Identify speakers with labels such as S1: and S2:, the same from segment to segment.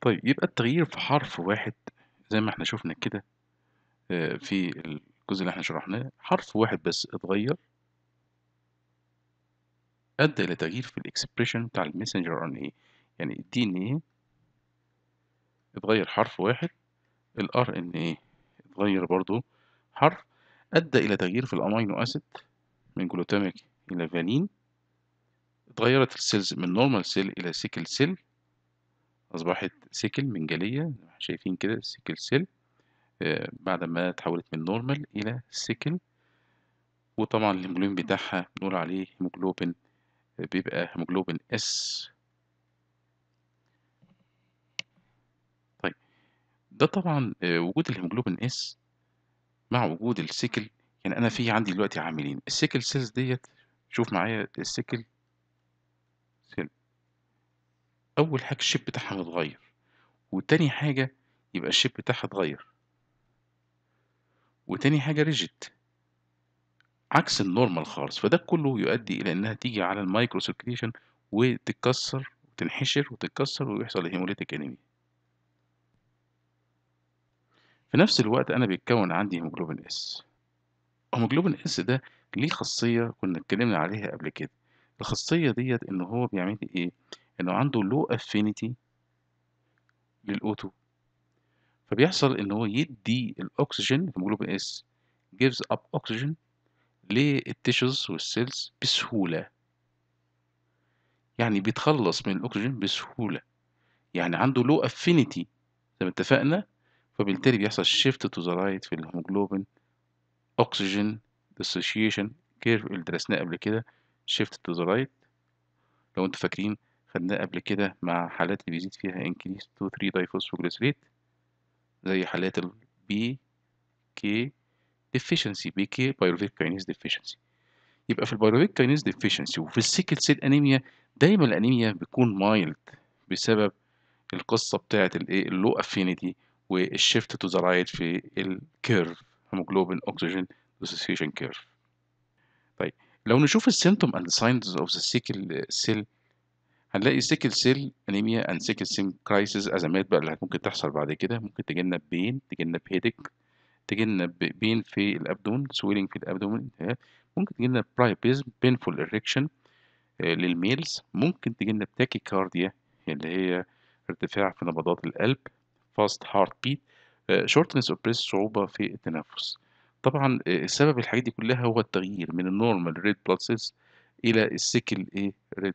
S1: طيب يبقى التغيير في حرف واحد زي ما احنا شفنا كده آه، في الجزء اللي احنا شرحناه حرف واحد بس اتغير ادى الى تغيير في الاكسبريشن بتاع المسنجر ان ايه يعني الدي ان ايه اتغير حرف واحد الار ان ايه اتغير برضو حرف ادى الى تغيير في الامينو اسيد من جلوتاميك الى فانين اتغيرت السيلز من نورمال سيل الى سيكل سيل اصبحت سيكل من جلية شايفين كده سيكل سيل آه، بعد ما تحولت من نورمال إلى سيكل وطبعا الهيموجلوبين بتاعها بنقول عليه هيموجلوبين آه، بيبقى هيموجلوبين اس طيب ده طبعا آه، وجود الهيموجلوبين اس مع وجود السيكل يعني انا في عندي دلوقتي عاملين السيكل سيلز ديت شوف معايا السيكل سيل اول حاجه الشيب بتاعها متغير وتاني حاجة يبقى الشيب بتاعها اتغير وتاني حاجة ريجيت عكس النورمال خالص فده كله يؤدي إلى إنها تيجي على المايكرو سيركيليشن وتتكسر وتنحشر وتتكسر ويحصل هيموليتك انيميا في نفس الوقت أنا بيتكون عندي هيموجلوبين اس هيموجلوبين اس ده ليه خاصية كنا اتكلمنا عليها قبل كده الخاصية ديت إن هو بيعمل إيه؟ إنه عنده لو أفينيتي للأوتو فبيحصل إن هو يدي الأكسجين هيموجلوبين إس gives up اكسجين للتيشوز والسيلز بسهولة يعني بيتخلص من الأكسجين بسهولة يعني عنده لو أفينيتي زي ما اتفقنا فبالتالي بيحصل شيفت تو ذا رايت في الهيموجلوبين أكسجين dissociation كيرف اللي درسناه قبل كده شيفت تو ذا رايت لو انتوا فاكرين خدناه قبل كده مع حالات اللي بيزيد فيها انكريس 2 3 دايفوسفوجليسريت زي حالات البي كي deficiency بي كي بايروفيت كاينيز deficiency يبقى في البايروفيت كاينيز ديفيشنسي وفي السيكل سيل انيميا دايما الانيميا بتكون مايلد بسبب القصه بتاعه الايه اللو افينيتي والشيفت تو ذا رايت في الكيرف هيموجلوبين اوكسجين ديسوسيشن كيرف طيب لو نشوف السيمتوم اند ساينز اوف ذا سيكل سيل هنلاقي سيكل سيل انيميا اند سيكل سيل كرايسيس ازمات بقى اللي ممكن تحصل بعد كده ممكن تجي لنا بين تجي لنا بهيدك تجي لنا بين في الابدون سويلنج في الابدون ممكن تجي لنا برايبيزم بينفول اريكشن للميلز ممكن تجي لنا بتاكي كارديا اللي هي ارتفاع في نبضات القلب فاست هارت بيت شورتنس اوف بريس صعوبه في التنفس طبعا السبب آه، الحاجات دي كلها هو التغيير من النورمال ريد بلاد سيلز الى السيكل ايه ريد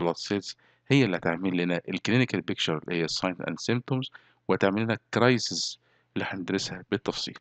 S1: البلاد سيلز هي اللي هتعمل لنا الكلينيكال بيكتشر اللي هي الساين اند سيمتومز وتعمل لنا الكرايسز اللي هندرسها بالتفصيل